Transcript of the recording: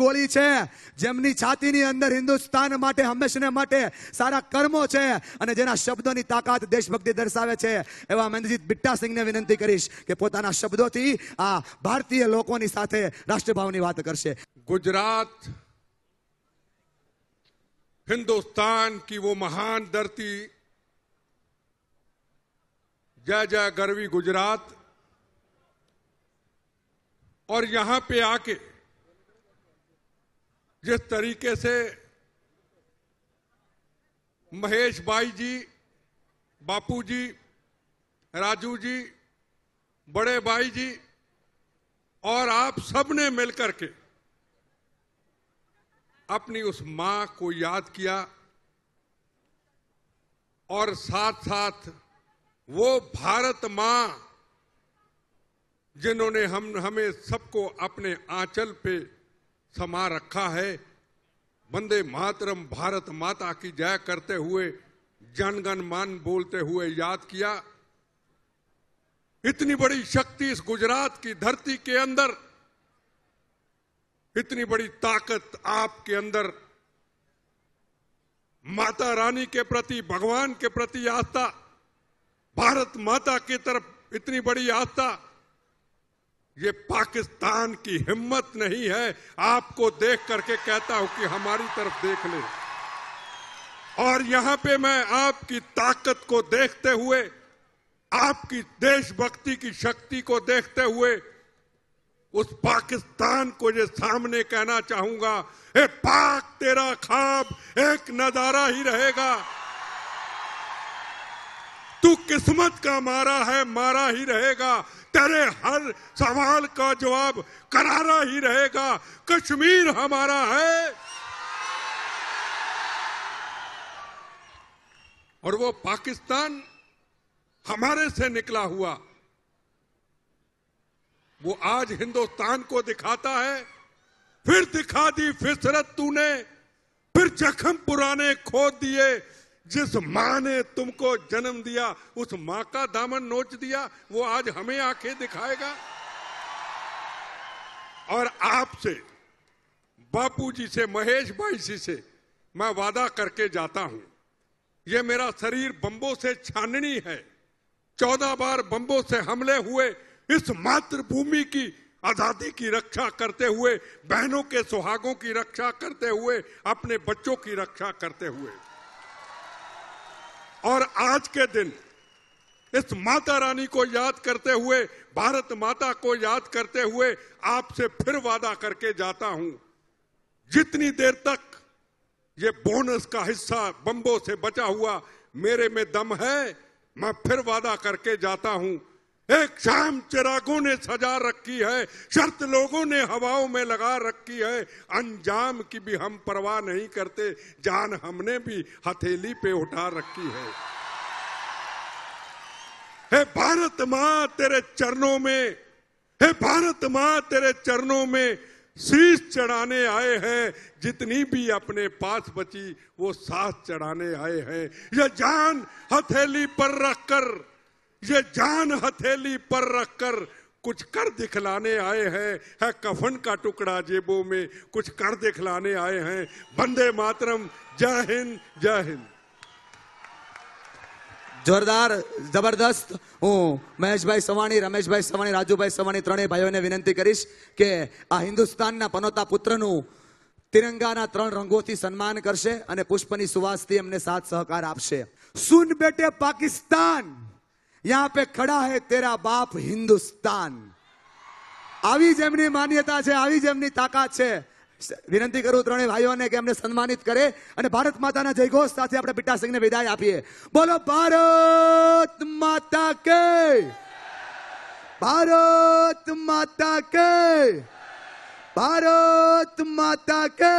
ગોલી છે જેમની છાતીની અંદર હિન્દુસ્તાન માટે હમેશને માટે सारा कर्मो છે અને જેના શબ્દોની તાકાત દેશભક્તિ દર્શાવે છે એવા મનજીત બિট্টા સિંહને વિનંતી કરીશ કે પોતાના શબ્દોથી આ ભારતીય લોકોની સાથે રાષ્ટ્રભાવની વાત કરશે ગુજરાત હિન્દુસ્તાન કી વો મહાન ધરતી જય જય ગર્વી ગુજરાત ઓર યહા પે આકે जिस तरीके से महेश भाई जी बापू जी राजू जी बड़े भाई जी और आप सबने मिलकर के अपनी उस मां को याद किया और साथ साथ वो भारत मां जिन्होंने हम हमें सबको अपने आंचल पे समा रखा है वंदे मातरम भारत माता की जय करते हुए जनगण मान बोलते हुए याद किया इतनी बड़ी शक्ति इस गुजरात की धरती के अंदर इतनी बड़ी ताकत आपके अंदर माता रानी के प्रति भगवान के प्रति आस्था भारत माता की तरफ इतनी बड़ी आस्था ये पाकिस्तान की हिम्मत नहीं है आपको देख करके कहता हूं कि हमारी तरफ देख ले और यहां पे मैं आपकी ताकत को देखते हुए आपकी देशभक्ति की शक्ति को देखते हुए उस पाकिस्तान को ये सामने कहना चाहूंगा ए पाक तेरा खाब एक नजारा ही रहेगा किस्मत का मारा है मारा ही रहेगा तेरे हर सवाल का जवाब करारा ही रहेगा कश्मीर हमारा है और वो पाकिस्तान हमारे से निकला हुआ वो आज हिंदुस्तान को दिखाता है फिर दिखा दी फिसरत तूने फिर जख्म पुराने खोद दिए जिस माँ ने तुमको जन्म दिया उस माँ का दामन नोच दिया वो आज हमें आंखें दिखाएगा और आपसे बापूजी से महेश भाई जी से मैं वादा करके जाता हूं ये मेरा शरीर बम्बों से छाननी है चौदह बार बम्बों से हमले हुए इस मातृभूमि की आजादी की रक्षा करते हुए बहनों के सुहागों की रक्षा करते हुए अपने बच्चों की रक्षा करते हुए और आज के दिन इस माता रानी को याद करते हुए भारत माता को याद करते हुए आपसे फिर वादा करके जाता हूं जितनी देर तक ये बोनस का हिस्सा बम्बों से बचा हुआ मेरे में दम है मैं फिर वादा करके जाता हूं एक शाम चिरागों ने सजा रखी है शर्त लोगों ने हवाओं में लगा रखी है अंजाम की भी हम परवाह नहीं करते जान हमने भी हथेली पे उठा रखी है हे भारत माँ तेरे चरणों में हे भारत माँ तेरे चरणों में शीश चढ़ाने आए हैं जितनी भी अपने पास बची वो सास चढ़ाने आए हैं यह जान हथेली पर रखकर ये जान हथेली पर रखकर कुछ कर दिखलाने आए हैं है कफन का टुकड़ा जेबों में कुछ कर दिखलाने आए हैं बंदे मातरम जय हिंद जय हिंद જોરદાર જબરદસ્ત હું મહેશભાઈ સવાણી રમેશભાઈ સવાણી રાજુભાઈ સવાણી ત્રણેય ભાઈઓને વિનંતી કરીશ કે આ હિન્દુસ્તાનના પનોતા પુત્રનું તિરંગાના ત્રણ રંગોથી સન્માન કરશે અને પુષ્પની સુવાસથી એમને સાથ સહકાર આપશે સુન બેટે પાકિસ્તાન यहाँ પે ખડા હૈ તેરા બાપ હિન્દુસ્તાન આવી જ એમની માન્યતા છે આવી જ એમની તાકાત છે વિનંતી કરું ત્રણેય ભાઈઓને કે એમને સન્માનિત કરે અને ભારત માતાના જયઘોષ સાથે આપણે બીટા સિંહને વિદાય આપીએ બોલો ભારત માતા કે ભારત માતા કે ભારત માતા કે